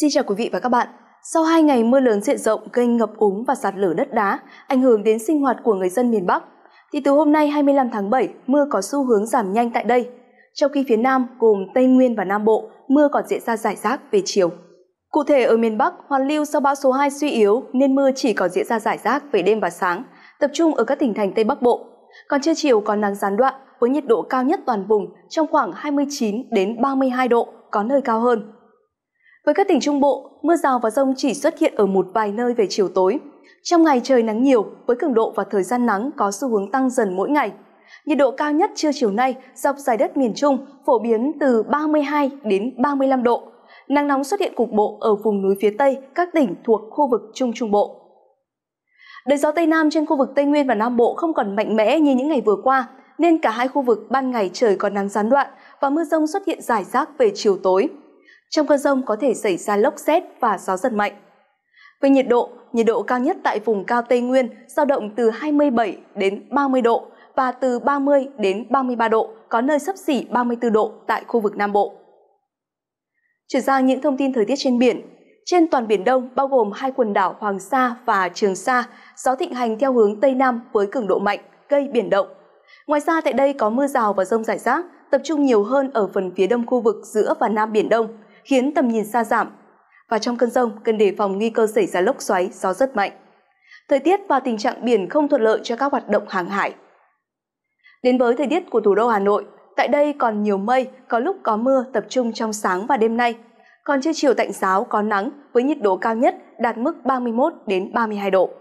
Xin chào quý vị và các bạn. Sau 2 ngày mưa lớn diện rộng gây ngập úng và sạt lở đất đá, ảnh hưởng đến sinh hoạt của người dân miền Bắc, thì từ hôm nay 25 tháng 7, mưa có xu hướng giảm nhanh tại đây. Trong khi phía Nam gồm Tây Nguyên và Nam Bộ, mưa còn diễn ra rải rác về chiều. Cụ thể ở miền Bắc, hoàn lưu sau bão số 2 suy yếu nên mưa chỉ còn diễn ra rải rác về đêm và sáng, tập trung ở các tỉnh thành Tây Bắc Bộ. Còn trưa chiều còn nắng gián đoạn với nhiệt độ cao nhất toàn vùng trong khoảng 29 đến 32 độ, có nơi cao hơn. Với các tỉnh Trung Bộ, mưa rào và rông chỉ xuất hiện ở một vài nơi về chiều tối. Trong ngày trời nắng nhiều, với cường độ và thời gian nắng có xu hướng tăng dần mỗi ngày. Nhiệt độ cao nhất trưa chiều nay dọc dài đất miền Trung phổ biến từ 32 đến 35 độ. Nắng nóng xuất hiện cục bộ ở vùng núi phía Tây, các tỉnh thuộc khu vực Trung Trung Bộ. Đời gió Tây Nam trên khu vực Tây Nguyên và Nam Bộ không còn mạnh mẽ như những ngày vừa qua, nên cả hai khu vực ban ngày trời còn nắng gián đoạn và mưa rông xuất hiện rải rác về chiều tối trong cơn rông có thể xảy ra lốc xét và gió giật mạnh. Về nhiệt độ, nhiệt độ cao nhất tại vùng cao Tây Nguyên giao động từ 27 đến 30 độ và từ 30 đến 33 độ, có nơi sấp xỉ 34 độ tại khu vực Nam Bộ. Chuyển sang những thông tin thời tiết trên biển. Trên toàn Biển Đông, bao gồm hai quần đảo Hoàng Sa và Trường Sa, gió thịnh hành theo hướng Tây Nam với cường độ mạnh, gây biển động. Ngoài ra tại đây có mưa rào và rông rải rác, tập trung nhiều hơn ở phần phía đông khu vực giữa và Nam Biển Đông, khiến tầm nhìn xa giảm. Và trong cơn rông cần đề phòng nguy cơ xảy ra lốc xoáy, gió rất mạnh. Thời tiết và tình trạng biển không thuận lợi cho các hoạt động hàng hải. Đến với thời tiết của thủ đô Hà Nội, tại đây còn nhiều mây, có lúc có mưa tập trung trong sáng và đêm nay. Còn trưa chiều tạnh giáo có nắng với nhiệt độ cao nhất đạt mức 31 đến 32 độ.